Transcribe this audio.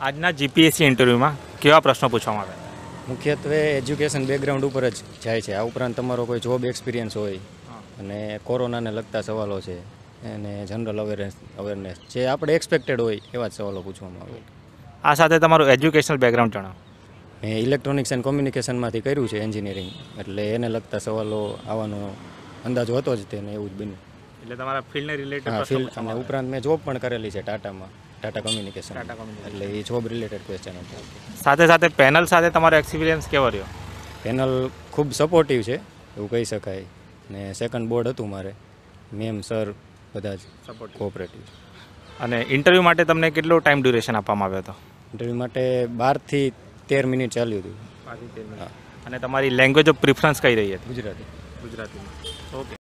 આજના જીપીએસસી ઇન્ટરવ્યુમાં કેવા પ્રશ્નો પૂછવામાં આવે મુખ્યત્વે એજ્યુકેશન બેકગ્રાઉન્ડ ઉપર જ જાય છે આ ઉપરાંત તમારો કોઈ જોબ એક્સપિરિયન્સ હોય અને કોરોનાને લગતા સવાલો છે અને જનરલ અવેરનેસ અવેરનેસ જે આપણે એક્સપેક્ટેડ હોય એવા જ સવાલો પૂછવામાં આવે આ સાથે તમારું એજ્યુકેશનલ બેકગ્રાઉન્ડ જણાવો મેં ઇલેક્ટ્રોનિક્સ એન્ડ કોમ્યુનિકેશનમાંથી કર્યું છે એન્જિનિયરિંગ એટલે એને લગતા સવાલો આવવાનો અંદાજો હતો જ તેને એવું જ બન્યું એટલે તમારા ફિલ્ડને રિલેટેડ ફિલ્ડ અને ઉપરાંત મેં જોબ પણ કરેલી છે ટાટામાં ટાટા કમ્યુનિકેશન ટાટા કમ્યુનિકેશન એટલે એ જોબ રિલેટેડ ક્વેશ્ચન હતા સાથે સાથે પેનલ સાથે તમારો એક્સપિરિયન્સ કેવો રહ્યો પેનલ ખૂબ સપોર્ટિવ છે એવું કહી શકાય ને સેકન્ડ બોર્ડ હતું મારે મેમ સર બધા જ સપોર્ટ કોઓપરેટિવ અને ઇન્ટરવ્યૂ માટે તમને કેટલો ટાઈમ ડ્યુરેશન આપવામાં આવ્યો હતો ઇન્ટરવ્યૂ માટે બારથી તેર મિનિટ ચાલ્યું હતું અને તમારી લેંગ્વેજ ઓફ પ્રિફરન્સ કઈ રહી હતી ગુજરાતી ગુજરાતી ઓકે